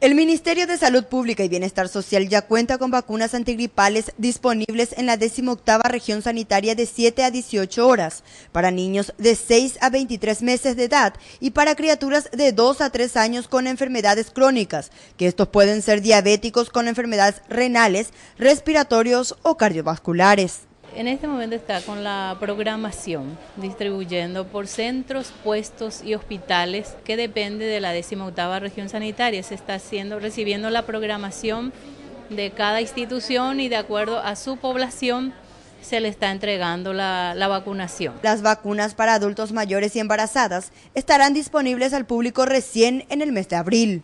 El Ministerio de Salud Pública y Bienestar Social ya cuenta con vacunas antigripales disponibles en la 18 región sanitaria de 7 a 18 horas, para niños de 6 a 23 meses de edad y para criaturas de 2 a 3 años con enfermedades crónicas, que estos pueden ser diabéticos con enfermedades renales, respiratorios o cardiovasculares. En este momento está con la programación, distribuyendo por centros, puestos y hospitales que depende de la 18 región sanitaria. Se está haciendo, recibiendo la programación de cada institución y de acuerdo a su población se le está entregando la, vacunación. Las vacunas para adultos mayores y embarazadas estarán disponibles al público recién en el mes de abril.